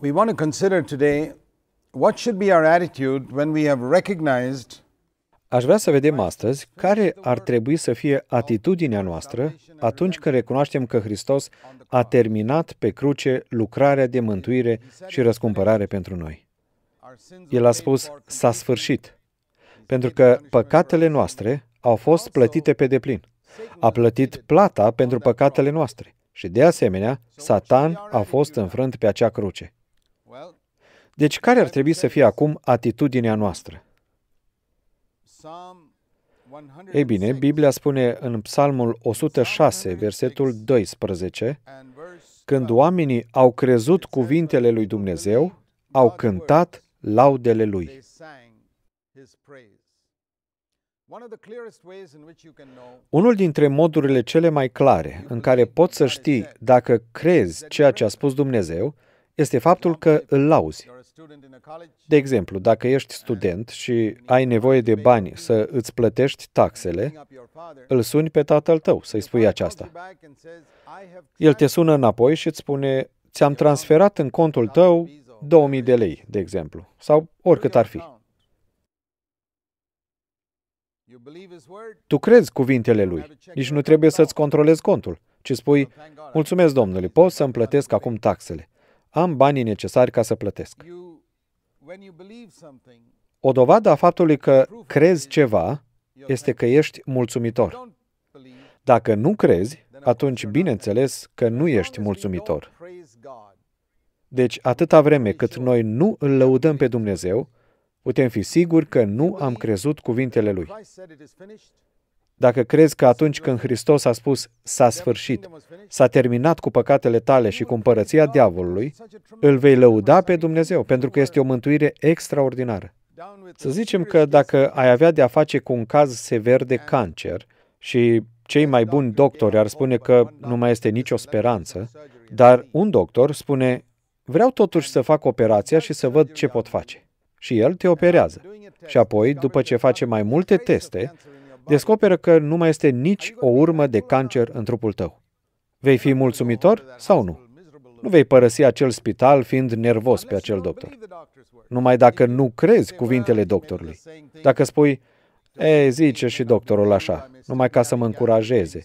We want to consider today what should be our attitude when we have recognized Aș vrea să vedem astăzi care ar trebui să fie atitudinea noastră atunci când recunoaștem că Hristos a terminat pe cruce lucrarea de mântuire și răscumpărare pentru noi. El a spus, s-a sfârșit, pentru că păcatele noastre au fost plătite pe deplin. A plătit plata pentru păcatele noastre și, de asemenea, Satan a fost înfrânt pe acea cruce. Deci, care ar trebui să fie acum atitudinea noastră? Ei bine, Biblia spune în Psalmul 106, versetul 12, când oamenii au crezut cuvintele lui Dumnezeu, au cântat laudele lui. Unul dintre modurile cele mai clare în care poți să știi dacă crezi ceea ce a spus Dumnezeu este faptul că îl lauzi. De exemplu, dacă ești student și ai nevoie de bani să îți plătești taxele, îl suni pe tatăl tău să-i spui aceasta. El te sună înapoi și îți spune, ți-am transferat în contul tău 2000 de lei, de exemplu, sau oricât ar fi. Tu crezi cuvintele lui, nici nu trebuie să-ți controlezi contul, ci spui, mulțumesc domnule, pot să-mi plătesc acum taxele am banii necesari ca să plătesc. O dovadă a faptului că crezi ceva este că ești mulțumitor. Dacă nu crezi, atunci bineînțeles că nu ești mulțumitor. Deci, atâta vreme cât noi nu îl lăudăm pe Dumnezeu, putem fi siguri că nu am crezut cuvintele Lui dacă crezi că atunci când Hristos a spus s-a sfârșit, s-a terminat cu păcatele tale și cu împărăția diavolului, îl vei lăuda pe Dumnezeu, pentru că este o mântuire extraordinară. Să zicem că dacă ai avea de a face cu un caz sever de cancer și cei mai buni doctori ar spune că nu mai este nicio speranță, dar un doctor spune, vreau totuși să fac operația și să văd ce pot face. Și el te operează. Și apoi, după ce face mai multe teste, descoperă că nu mai este nici adică o urmă de cancer în trupul tău. Vei fi adică mulțumitor sau nu? Nu vei părăsi acel spital fiind nervos pe acel doctor. Numai dacă nu crezi cuvintele doctorului. Dacă spui, e, zice și doctorul așa, numai ca să mă încurajeze.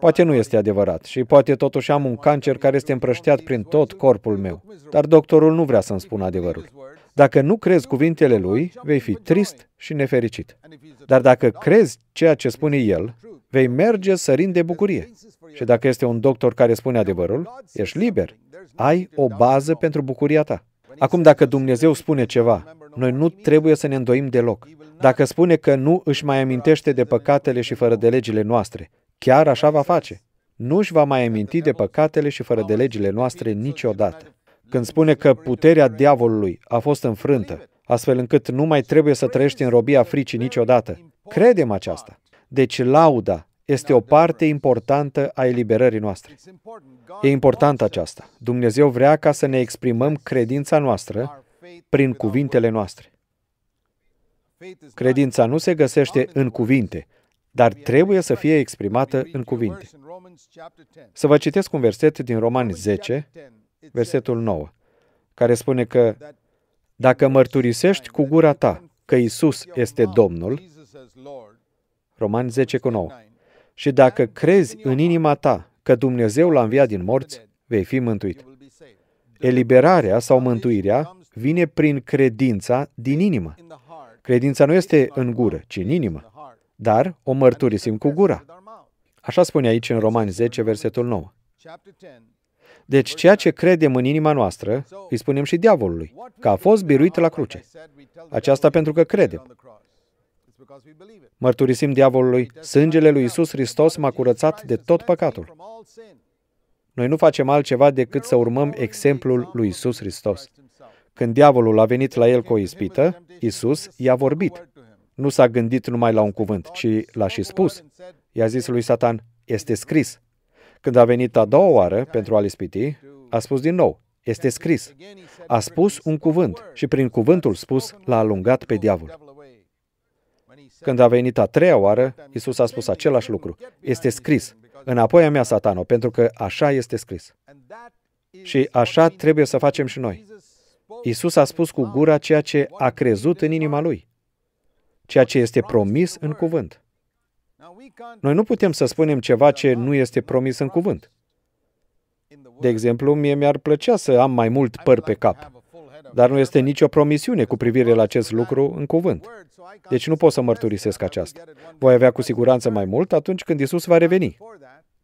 Poate nu este adevărat și poate totuși am un cancer care este împrăștiat prin tot corpul meu, dar doctorul nu vrea să-mi spună adevărul. Dacă nu crezi cuvintele lui, vei fi trist și nefericit. Dar dacă crezi ceea ce spune el, vei merge sărind de bucurie. Și dacă este un doctor care spune adevărul, ești liber. Ai o bază pentru bucuria ta. Acum, dacă Dumnezeu spune ceva, noi nu trebuie să ne îndoim deloc. Dacă spune că nu își mai amintește de păcatele și fără de legile noastre, chiar așa va face. Nu își va mai aminti de păcatele și fără de legile noastre niciodată când spune că puterea diavolului a fost înfrântă, astfel încât nu mai trebuie să trăiești în robia fricii niciodată. Credem aceasta. Deci lauda este o parte importantă a eliberării noastre. E important aceasta. Dumnezeu vrea ca să ne exprimăm credința noastră prin cuvintele noastre. Credința nu se găsește în cuvinte, dar trebuie să fie exprimată în cuvinte. Să vă citesc un verset din Romani 10, versetul 9, care spune că dacă mărturisești cu gura ta că Isus este Domnul, Roman 10 cu 9, și dacă crezi în inima ta că Dumnezeu l-a înviat din morți, vei fi mântuit. Eliberarea sau mântuirea vine prin credința din inimă. Credința nu este în gură, ci în inimă, dar o mărturisim cu gura. Așa spune aici în Romani 10, versetul 9. Deci ceea ce credem în inima noastră, îi spunem și diavolului, că a fost biruit la cruce. Aceasta pentru că credem. Mărturisim diavolului, sângele lui Isus Hristos m-a curățat de tot păcatul. Noi nu facem altceva decât să urmăm exemplul lui Isus Hristos. Când diavolul a venit la el cu o ispită, Isus i-a vorbit. Nu s-a gândit numai la un cuvânt, ci l-a și spus. I-a zis lui Satan, este scris, când a venit a doua oară pentru a-l ispiti, a spus din nou, este scris. A spus un cuvânt și prin cuvântul spus l-a alungat pe diavol. Când a venit a treia oară, Isus a spus același lucru. Este scris, înapoi a mea, satano, pentru că așa este scris. Și așa trebuie să facem și noi. Isus a spus cu gura ceea ce a crezut în inima lui, ceea ce este promis în cuvânt. Noi nu putem să spunem ceva ce nu este promis în cuvânt. De exemplu, mie mi-ar plăcea să am mai mult păr pe cap, dar nu este nicio promisiune cu privire la acest lucru în cuvânt. Deci nu pot să mărturisesc aceasta. Voi avea cu siguranță mai mult atunci când Isus va reveni,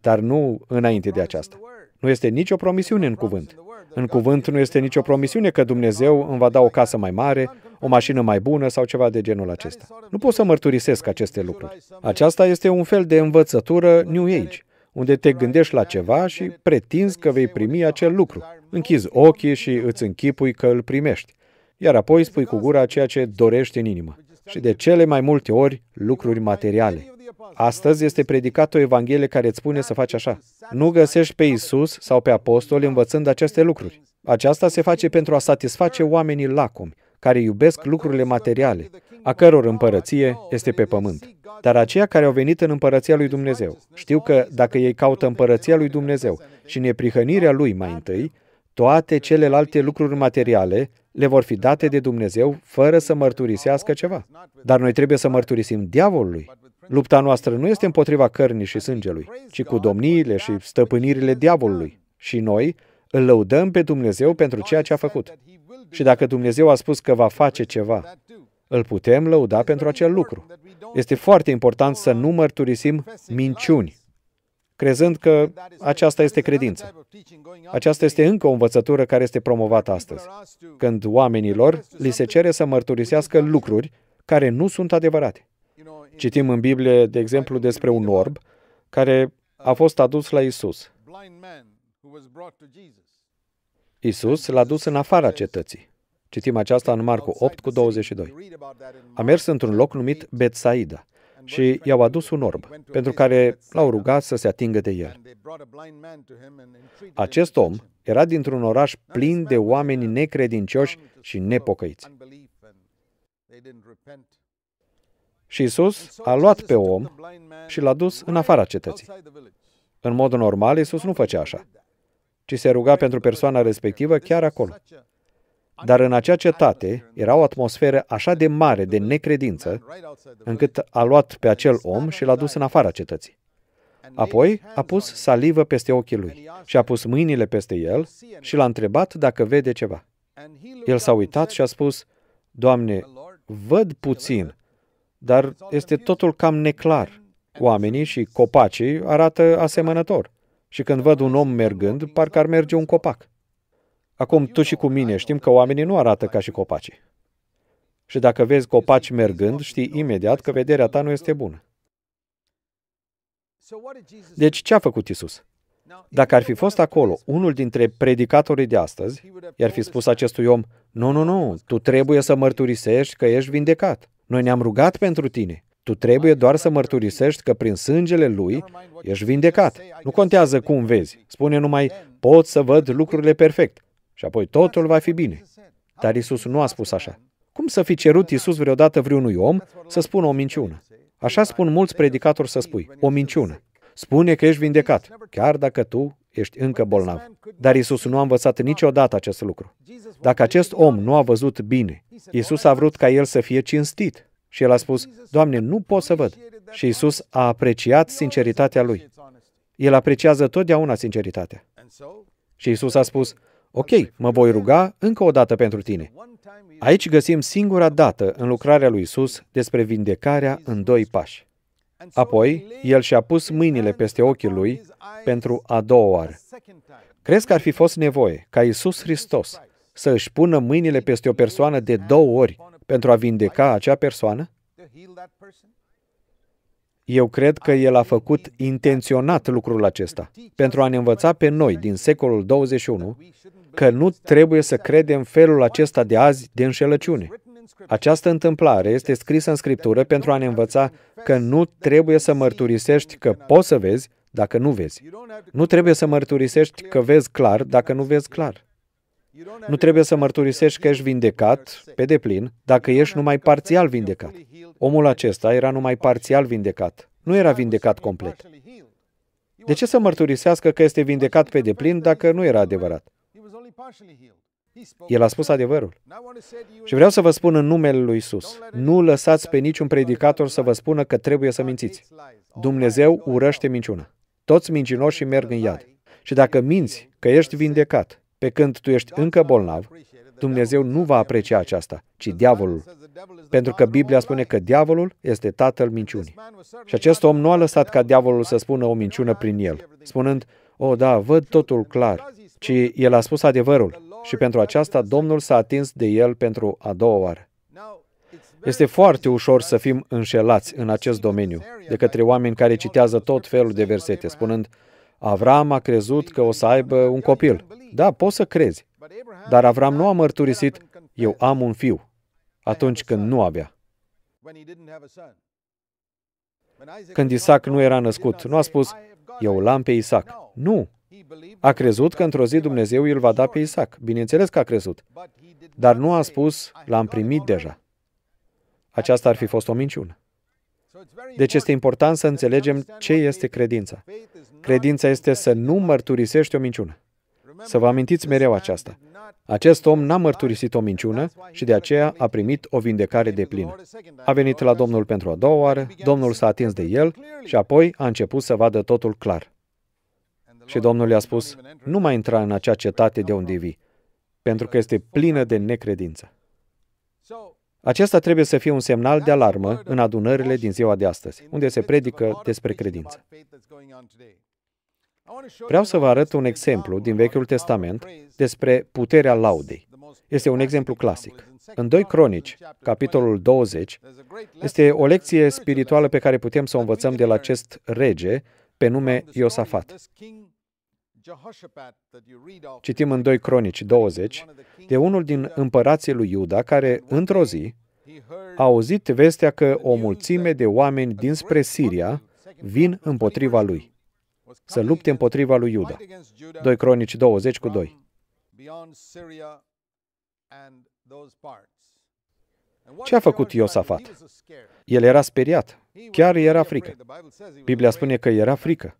dar nu înainte de aceasta. Nu este nicio promisiune în cuvânt. În cuvânt nu este nicio promisiune că Dumnezeu îmi va da o casă mai mare, o mașină mai bună sau ceva de genul acesta. Nu pot să mărturisesc aceste lucruri. Aceasta este un fel de învățătură New Age, unde te gândești la ceva și pretinzi că vei primi acel lucru. Închizi ochii și îți închipui că îl primești, iar apoi spui cu gura ceea ce dorești în inimă. Și de cele mai multe ori, lucruri materiale. Astăzi este predicat o evanghelie care îți spune să faci așa. Nu găsești pe Isus sau pe apostoli învățând aceste lucruri. Aceasta se face pentru a satisface oamenii lacomi, care iubesc lucrurile materiale, a căror împărăție este pe pământ. Dar aceia care au venit în împărăția lui Dumnezeu știu că dacă ei caută împărăția lui Dumnezeu și neprihănirea lui mai întâi, toate celelalte lucruri materiale le vor fi date de Dumnezeu fără să mărturisească ceva. Dar noi trebuie să mărturisim diavolului. Lupta noastră nu este împotriva cărnii și sângelui, ci cu domniile și stăpânirile diavolului. Și noi îl lăudăm pe Dumnezeu pentru ceea ce a făcut. Și dacă Dumnezeu a spus că va face ceva, îl putem lăuda pentru acel lucru. Este foarte important să nu mărturisim minciuni, crezând că aceasta este credință. Aceasta este încă o învățătură care este promovată astăzi, când oamenilor li se cere să mărturisească lucruri care nu sunt adevărate. Citim în Biblie, de exemplu, despre un orb care a fost adus la Isus. Isus l-a dus în afara cetății. Citim aceasta în Marcu 8 cu 22. A mers într-un loc numit Betsaida și i-au adus un orb, pentru care l-au rugat să se atingă de el. Acest om era dintr-un oraș plin de oameni necredincioși și nepocăiți. Și Isus a luat pe om și l-a dus în afara cetății. În mod normal, Isus nu făcea așa ci se ruga pentru persoana respectivă chiar acolo. Dar în acea cetate era o atmosferă așa de mare de necredință, încât a luat pe acel om și l-a dus în afara cetății. Apoi a pus salivă peste ochii lui și a pus mâinile peste el și l-a întrebat dacă vede ceva. El s-a uitat și a spus, Doamne, văd puțin, dar este totul cam neclar. Oamenii și copacii arată asemănător. Și când văd un om mergând, parcă ar merge un copac. Acum, tu și cu mine știm că oamenii nu arată ca și copacii. Și dacă vezi copaci mergând, știi imediat că vederea ta nu este bună. Deci, ce a făcut Isus? Dacă ar fi fost acolo unul dintre predicatorii de astăzi, i-ar fi spus acestui om, nu, nu, nu, tu trebuie să mărturisești că ești vindecat. Noi ne-am rugat pentru tine. Tu trebuie doar să mărturisești că prin sângele lui ești vindecat. Nu contează cum vezi. Spune numai, pot să văd lucrurile perfect. Și apoi totul va fi bine. Dar Isus nu a spus așa. Cum să fi cerut Isus vreodată vreunui om să spună o minciună? Așa spun mulți predicatori să spui, o minciună. Spune că ești vindecat, chiar dacă tu ești încă bolnav. Dar Isus nu a învățat niciodată acest lucru. Dacă acest om nu a văzut bine, Isus a vrut ca el să fie cinstit. Și el a spus, Doamne, nu pot să văd. Și Isus a apreciat sinceritatea lui. El apreciază totdeauna sinceritatea. Și Isus a spus, ok, mă voi ruga încă o dată pentru tine. Aici găsim singura dată în lucrarea lui Isus despre vindecarea în doi pași. Apoi, el și-a pus mâinile peste ochii lui pentru a doua oară. Crezi că ar fi fost nevoie ca Isus Hristos să își pună mâinile peste o persoană de două ori pentru a vindeca acea persoană? Eu cred că el a făcut intenționat lucrul acesta, pentru a ne învăța pe noi din secolul 21 că nu trebuie să credem felul acesta de azi de înșelăciune. Această întâmplare este scrisă în Scriptură pentru a ne învăța că nu trebuie să mărturisești că poți să vezi dacă nu vezi. Nu trebuie să mărturisești că vezi clar dacă nu vezi clar. Nu trebuie să mărturisești că ești vindecat pe deplin dacă ești numai parțial vindecat. Omul acesta era numai parțial vindecat. Nu era vindecat complet. De ce să mărturisească că este vindecat pe deplin dacă nu era adevărat? El a spus adevărul. Și vreau să vă spun în numele lui Isus, nu lăsați pe niciun predicator să vă spună că trebuie să mințiți. Dumnezeu urăște minciuna. Toți mincinoșii merg în iad. Și dacă minți că ești vindecat, pe când tu ești încă bolnav, Dumnezeu nu va aprecia aceasta, ci diavolul. Pentru că Biblia spune că diavolul este tatăl minciunii. Și acest om nu a lăsat ca diavolul să spună o minciună prin el, spunând, o, da, văd totul clar, ci el a spus adevărul și pentru aceasta Domnul s-a atins de el pentru a doua oară. Este foarte ușor să fim înșelați în acest domeniu de către oameni care citează tot felul de versete, spunând, Avram a crezut că o să aibă un copil. Da, poți să crezi. Dar Avram nu a mărturisit, eu am un fiu, atunci când nu avea. Când Isaac nu era născut, nu a spus, eu l-am pe Isaac. Nu! A crezut că într-o zi Dumnezeu îl va da pe Isaac. Bineînțeles că a crezut. Dar nu a spus, l-am primit deja. Aceasta ar fi fost o minciună. Deci este important să înțelegem ce este credința. Credința este să nu mărturisești o minciună. Să vă amintiți mereu aceasta. Acest om n-a mărturisit o minciună și de aceea a primit o vindecare de plină. A venit la Domnul pentru a doua oară, Domnul s-a atins de el și apoi a început să vadă totul clar. Și Domnul i-a spus, nu mai intra în acea cetate de unde vii, pentru că este plină de necredință. Acesta trebuie să fie un semnal de alarmă în adunările din ziua de astăzi, unde se predică despre credință. Vreau să vă arăt un exemplu din Vechiul Testament despre puterea laudei. Este un exemplu clasic. În 2 Cronici, capitolul 20, este o lecție spirituală pe care putem să o învățăm de la acest rege pe nume Iosafat. Citim în 2 Cronici 20 de unul din împărații lui Iuda care, într-o zi, a auzit vestea că o mulțime de oameni dinspre Siria vin împotriva lui, să lupte împotriva lui Iuda. 2 Cronici 20 cu 2. Ce a făcut Iosafat? El era speriat, chiar era frică. Biblia spune că era frică.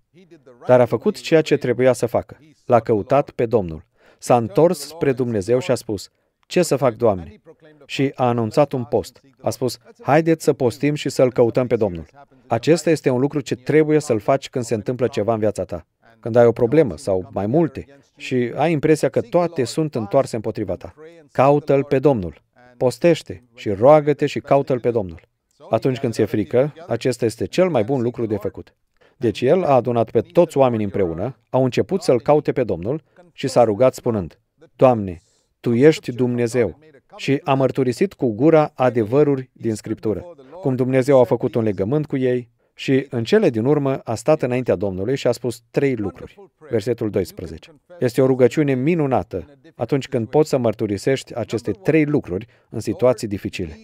Dar a făcut ceea ce trebuia să facă. L-a căutat pe Domnul. S-a întors spre Dumnezeu și a spus, ce să fac, Doamne? Și a anunțat un post. A spus, haideți să postim și să-L căutăm pe Domnul. Acesta este un lucru ce trebuie să-l faci când se întâmplă ceva în viața ta. Când ai o problemă sau mai multe și ai impresia că toate sunt întoarse împotriva ta. Caută-L pe Domnul. Postește și roagă-te și caută-L pe Domnul. Atunci când ți-e frică, acesta este cel mai bun lucru de făcut. Deci el a adunat pe toți oamenii împreună, au început să-L caute pe Domnul și s-a rugat spunând, Doamne, Tu ești Dumnezeu și a mărturisit cu gura adevăruri din Scriptură, cum Dumnezeu a făcut un legământ cu ei și în cele din urmă a stat înaintea Domnului și a spus trei lucruri. Versetul 12. Este o rugăciune minunată atunci când poți să mărturisești aceste trei lucruri în situații dificile.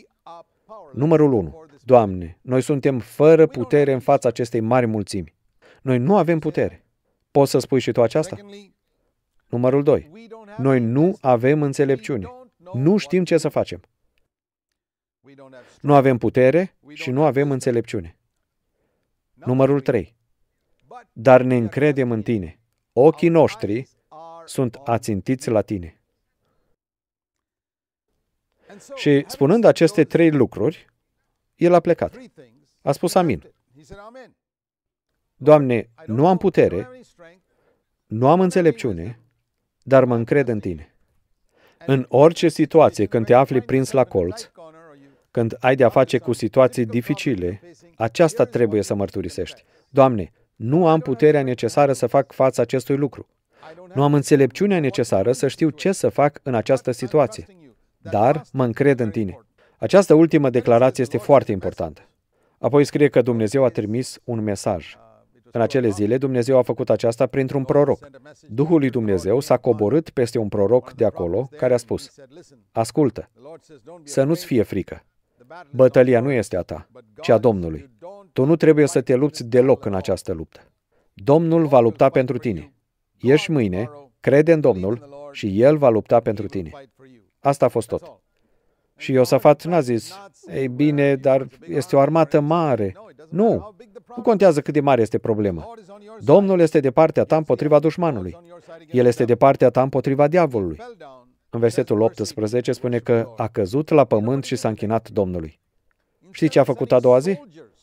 Numărul 1. Doamne, noi suntem fără păi putere în fața acestei mari mulțimi. Noi nu avem putere. Poți să spui și tu aceasta? Numărul 2. Noi nu avem înțelepciune. Nu știm ce să facem. Nu avem putere și nu avem înțelepciune. Numărul 3. Dar ne încredem în tine. Ochii noștri sunt ațintiți la tine. Și spunând aceste trei lucruri, el a plecat. A spus amin. Doamne, nu am putere, nu am înțelepciune, dar mă încred în Tine. În orice situație, când te afli prins la colț, când ai de-a face cu situații dificile, aceasta trebuie să mărturisești. Doamne, nu am puterea necesară să fac față acestui lucru. Nu am înțelepciunea necesară să știu ce să fac în această situație, dar mă încred în tine. Această ultimă declarație este foarte importantă. Apoi scrie că Dumnezeu a trimis un mesaj. În acele zile, Dumnezeu a făcut aceasta printr-un proroc. Duhul lui Dumnezeu s-a coborât peste un proroc de acolo care a spus, Ascultă, să nu-ți fie frică. Bătălia nu este a ta, ci a Domnului. Tu nu trebuie să te lupți deloc în această luptă. Domnul va lupta pentru tine. Ieși mâine, crede în Domnul și El va lupta pentru tine. Asta a fost tot. Și Iosafat n-a zis, ei bine, dar este o armată mare. Nu, nu contează cât de mare este problema. Domnul este de partea ta împotriva dușmanului. El este de partea ta împotriva diavolului. În versetul 18 spune că a căzut la pământ și s-a închinat Domnului. Știi ce a făcut a doua zi?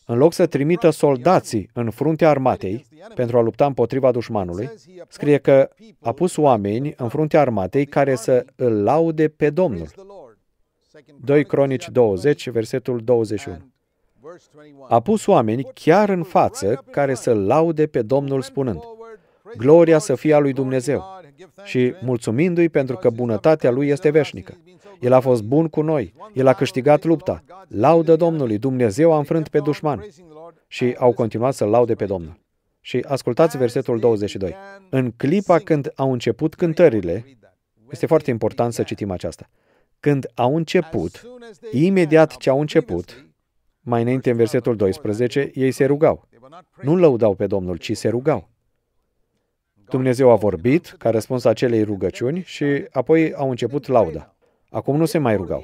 În loc să trimită soldații în fruntea armatei pentru a lupta împotriva dușmanului, scrie că a pus oameni în fruntea armatei care să îl laude pe Domnul. 2 Cronici 20, versetul 21. A pus oameni chiar în față care să laude pe Domnul spunând, Gloria să fie a lui Dumnezeu și mulțumindu-i pentru că bunătatea lui este veșnică. El a fost bun cu noi, el a câștigat lupta. Laudă Domnului, Dumnezeu a înfrânt pe dușman. Și au continuat să laude pe Domnul. Și ascultați versetul 22. În clipa când au început cântările, este foarte important să citim aceasta. Când au început, imediat ce au început, mai înainte în versetul 12, ei se rugau. Nu lăudau pe Domnul, ci se rugau. Dumnezeu a vorbit ca răspuns acelei rugăciuni și apoi au început lauda. Acum nu se mai rugau.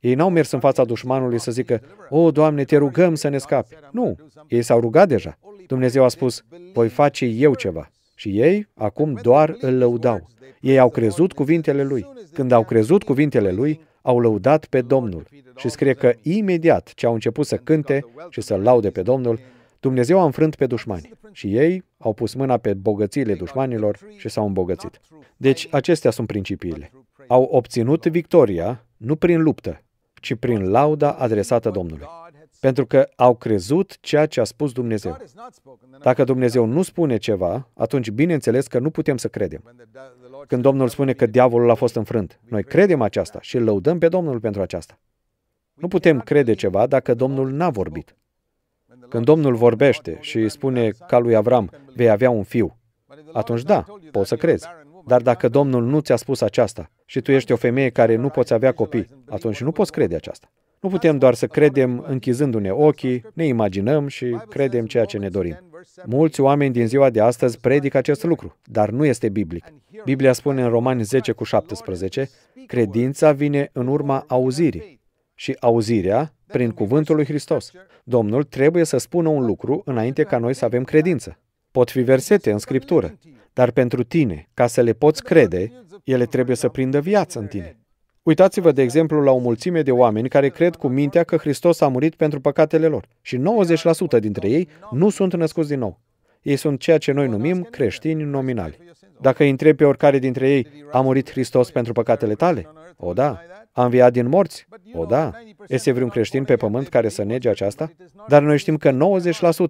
Ei n-au mers în fața dușmanului să zică, O, Doamne, te rugăm să ne scapi. Nu, ei s-au rugat deja. Dumnezeu a spus, voi face eu ceva. Și ei acum doar îl lăudau. Ei au crezut cuvintele lui. Când au crezut cuvintele lui, au lăudat pe Domnul. Și scrie că imediat ce au început să cânte și să laude pe Domnul, Dumnezeu a înfrânt pe dușmani și ei au pus mâna pe bogățiile dușmanilor și s-au îmbogățit. Deci, acestea sunt principiile. Au obținut victoria nu prin luptă, ci prin lauda adresată Domnului pentru că au crezut ceea ce a spus Dumnezeu. Dacă Dumnezeu nu spune ceva, atunci bineînțeles că nu putem să credem. Când Domnul spune că diavolul a fost înfrânt, noi credem aceasta și îl lăudăm pe Domnul pentru aceasta. Nu putem crede ceva dacă Domnul n-a vorbit. Când Domnul vorbește și spune ca lui Avram, vei avea un fiu, atunci da, poți să crezi. Dar dacă Domnul nu ți-a spus aceasta și tu ești o femeie care nu poți avea copii, atunci nu poți crede aceasta. Nu putem doar să credem închizându-ne ochii, ne imaginăm și credem ceea ce ne dorim. Mulți oameni din ziua de astăzi predică acest lucru, dar nu este biblic. Biblia spune în Romani 10 cu 17, credința vine în urma auzirii și auzirea prin cuvântul lui Hristos. Domnul trebuie să spună un lucru înainte ca noi să avem credință. Pot fi versete în Scriptură, dar pentru tine, ca să le poți crede, ele trebuie să prindă viață în tine. Uitați-vă, de exemplu, la o mulțime de oameni care cred cu mintea că Hristos a murit pentru păcatele lor și 90% dintre ei nu sunt născuți din nou. Ei sunt ceea ce noi numim creștini nominali. Dacă îi întrebi pe oricare dintre ei, a murit Hristos pentru păcatele tale? O, da. A înviat din morți? O, da. Este vreun creștin pe pământ care să nege aceasta? Dar noi știm că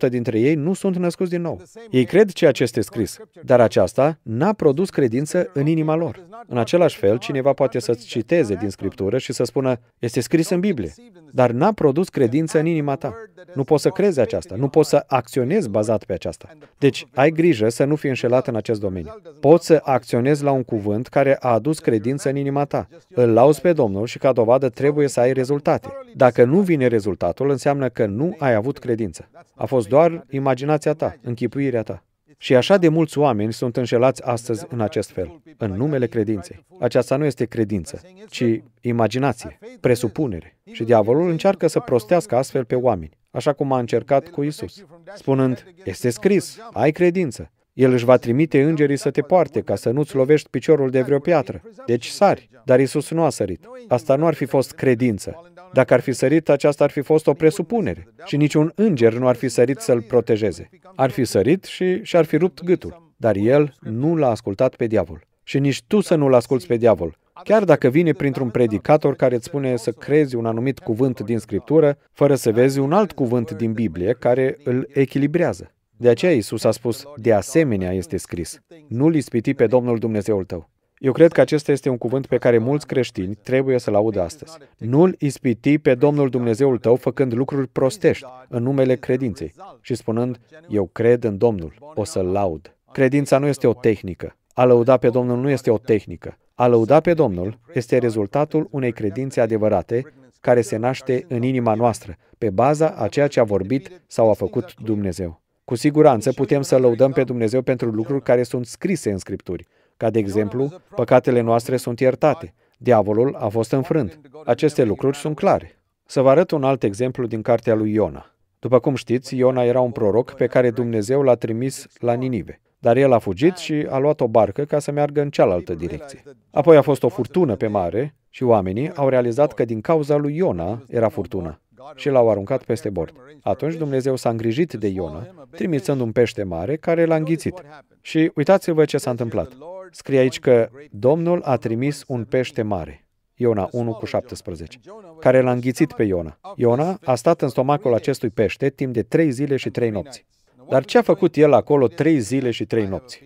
90% dintre ei nu sunt născuți din nou. Ei cred ceea ce este scris, dar aceasta n-a produs credință în inima lor. În același fel, cineva poate să-ți citeze din Scriptură și să spună, este scris în Biblie, dar n-a produs credință în inima ta. Nu poți să crezi aceasta, nu poți să acționezi bazat pe aceasta. Deci, ai grijă să nu fii înșelat în acest domeniu. Poți să acționezi la un cuvânt care a adus credință în inima ta. Îl lauzi pe Domnul Domnul și ca dovadă trebuie să ai rezultate. Dacă nu vine rezultatul, înseamnă că nu ai avut credință. A fost doar imaginația ta, închipuirea ta. Și așa de mulți oameni sunt înșelați astăzi în acest fel, în numele credinței. Aceasta nu este credință, ci imaginație, presupunere. Și diavolul încearcă să prostească astfel pe oameni, așa cum a încercat cu Isus, spunând, este scris, ai credință. El își va trimite îngerii să te poarte ca să nu-ți lovești piciorul de vreo piatră. Deci sari, dar Isus nu a sărit. Asta nu ar fi fost credință. Dacă ar fi sărit, aceasta ar fi fost o presupunere și niciun înger nu ar fi sărit să-l protejeze. Ar fi sărit și și-ar fi rupt gâtul, dar el nu l-a ascultat pe diavol. Și nici tu să nu-l asculți pe diavol, Chiar dacă vine printr-un predicator care îți spune să crezi un anumit cuvânt din Scriptură, fără să vezi un alt cuvânt din Biblie care îl echilibrează. De aceea Isus a spus, de asemenea este scris, nu-L pe Domnul Dumnezeul tău. Eu cred că acesta este un cuvânt pe care mulți creștini trebuie să-l audă astăzi. Nu-l ispiti pe Domnul Dumnezeul tău făcând lucruri prostești în numele credinței și spunând, eu cred în Domnul, o să-l laud. Credința nu este o tehnică. A lăuda pe Domnul nu este o tehnică. A lăuda pe Domnul este rezultatul unei credințe adevărate care se naște în inima noastră, pe baza a ceea ce a vorbit sau a făcut Dumnezeu. Cu siguranță deci, putem să lăudăm pe Dumnezeu pentru lucruri care sunt scrise în Scripturi, ca de exemplu, păcatele noastre sunt iertate, diavolul a fost înfrânt. Aceste lucruri sunt clare. Să vă arăt un alt exemplu din cartea lui Iona. După cum știți, adică Iona era un proroc pe care Dumnezeu l-a trimis la Ninive, dar el a fugit și a luat o barcă ca să meargă în cealaltă direcție. Apoi a fost o furtună pe mare și oamenii au realizat că din cauza lui Iona era furtuna și l-au aruncat peste bord. Atunci Dumnezeu s-a îngrijit de Iona, trimițând un pește mare care l-a înghițit. Și uitați-vă ce s-a întâmplat. Scrie aici că Domnul a trimis un pește mare. Iona 1 cu 17, care l-a înghițit pe Iona. Iona a stat în stomacul acestui pește timp de trei zile și trei nopți. Dar ce a făcut el acolo trei zile și trei nopți?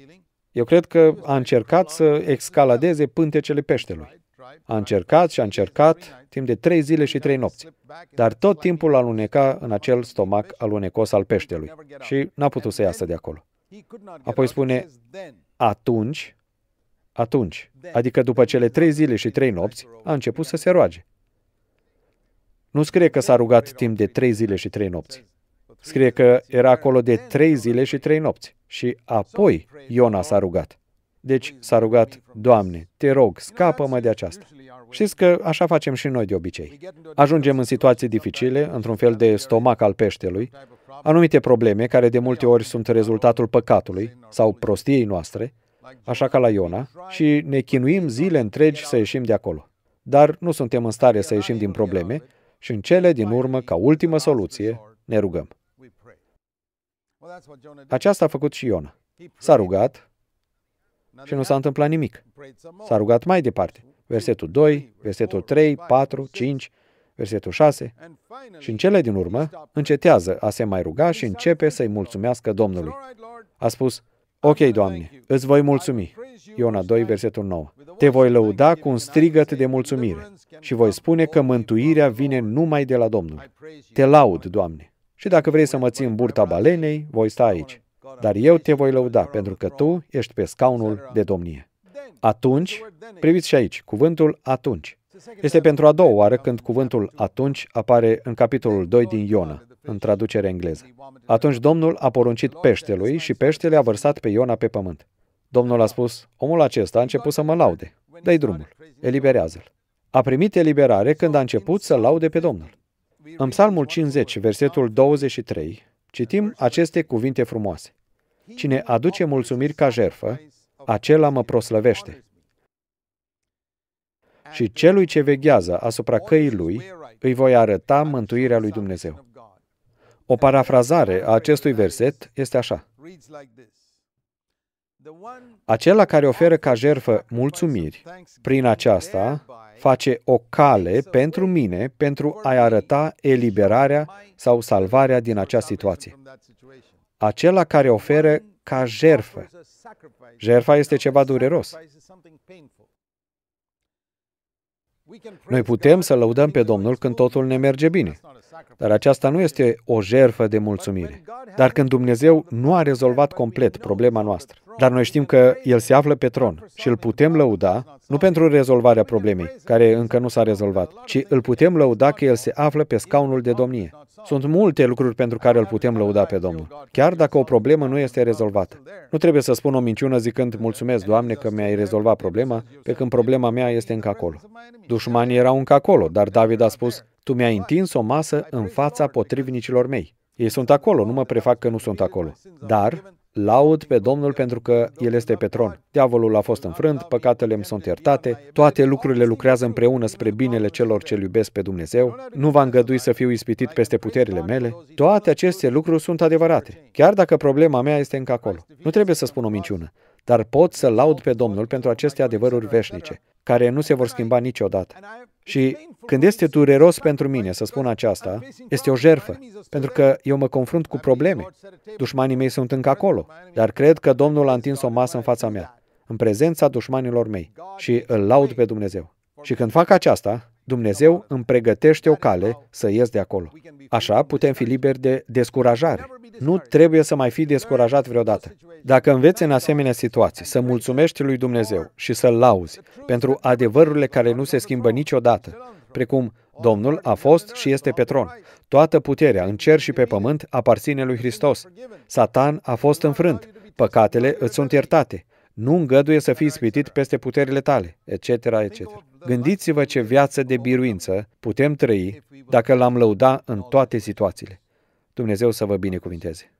Eu cred că a încercat să escaladeze pântecele peștelui. A încercat și a încercat timp de trei zile și trei nopți, dar tot timpul aluneca în acel stomac alunecos al peștelui și n-a putut să iasă de acolo. Apoi spune, atunci, atunci, adică după cele trei zile și trei nopți, a început să se roage. Nu scrie că s-a rugat timp de trei zile și trei nopți. Scrie că era acolo de trei zile și trei nopți. Și apoi Iona s-a rugat. Deci s-a rugat, Doamne, te rog, scapă-mă de aceasta. Știți că așa facem și noi de obicei. Ajungem în situații dificile, într-un fel de stomac al peștelui, anumite probleme care de multe ori sunt rezultatul păcatului sau prostiei noastre, așa ca la Iona, și ne chinuim zile întregi să ieșim de acolo. Dar nu suntem în stare să ieșim din probleme și în cele din urmă, ca ultimă soluție, ne rugăm. Aceasta a făcut și Iona. S-a rugat, și nu s-a întâmplat nimic. S-a rugat mai departe. Versetul 2, versetul 3, 4, 5, versetul 6. Și în cele din urmă, încetează a se mai ruga și începe să-i mulțumească Domnului. A spus, Ok, Doamne, îți voi mulțumi. Iona 2, versetul 9. Te voi lăuda cu un strigăt de mulțumire și voi spune că mântuirea vine numai de la Domnul. Te laud, Doamne. Și dacă vrei să mă țin burta balenei, voi sta aici dar eu te voi lăuda pentru că tu ești pe scaunul de domnie. Atunci, priviți și aici, cuvântul atunci. Este pentru a doua oară când cuvântul atunci apare în capitolul 2 din Iona, în traducere engleză. Atunci Domnul a poruncit peștelui și peștele a vărsat pe Iona pe pământ. Domnul a spus, omul acesta a început să mă laude. Dă-i drumul, eliberează-l. A primit eliberare când a început să laude pe Domnul. În Psalmul 50, versetul 23, Citim aceste cuvinte frumoase. Cine aduce mulțumiri ca jerfă, acela mă proslăvește. Și celui ce veghează asupra căii lui, îi voi arăta mântuirea lui Dumnezeu. O parafrazare a acestui verset este așa. Acela care oferă ca jerfă mulțumiri, prin aceasta face o cale pentru mine pentru a-i arăta eliberarea sau salvarea din acea situație. Acela care oferă ca jerfă. Jerfa este ceva dureros. Noi putem să lăudăm pe Domnul când totul ne merge bine, dar aceasta nu este o jerfă de mulțumire. Dar când Dumnezeu nu a rezolvat complet problema noastră, dar noi știm că El se află pe tron și îl putem lăuda, nu pentru rezolvarea problemei, care încă nu s-a rezolvat, ci îl putem lăuda că El se află pe scaunul de domnie. Sunt multe lucruri pentru care îl putem lăuda pe Domnul, chiar dacă o problemă nu este rezolvată. Nu trebuie să spun o minciună zicând, mulțumesc, Doamne, că mi-ai rezolvat problema, pe când problema mea este încă acolo. Dușmanii erau încă acolo, dar David a spus, Tu mi-ai întins o masă în fața potrivnicilor mei. Ei sunt acolo, nu mă prefac că nu sunt acolo. Dar Laud pe Domnul pentru că El este pe tron. Diavolul a fost înfrânt, păcatele îmi sunt iertate, toate lucrurile lucrează împreună spre binele celor ce iubesc pe Dumnezeu, nu va îngădui să fiu ispitit peste puterile mele. Toate aceste lucruri sunt adevărate, chiar dacă problema mea este încă acolo. Nu trebuie să spun o minciună dar pot să laud pe Domnul pentru aceste adevăruri veșnice, care nu se vor schimba niciodată. Și când este dureros pentru mine să spun aceasta, este o jerfă, pentru că eu mă confrunt cu probleme. Dușmanii mei sunt încă acolo, dar cred că Domnul a întins o masă în fața mea, în prezența dușmanilor mei, și îl laud pe Dumnezeu. Și când fac aceasta, Dumnezeu îmi pregătește o cale să ies de acolo. Așa putem fi liberi de descurajare. Nu trebuie să mai fii descurajat vreodată. Dacă înveți în asemenea situații să mulțumești lui Dumnezeu și să-L lauzi pentru adevărurile care nu se schimbă niciodată, precum Domnul a fost și este pe tron. Toată puterea în cer și pe pământ aparține lui Hristos. Satan a fost înfrânt. Păcatele îți sunt iertate. Nu îngăduie să fii ispitit peste puterile tale, etc., etc. Gândiți-vă ce viață de biruință putem trăi dacă l-am lăuda în toate situațiile. Dumnezeu să vă binecuvinteze!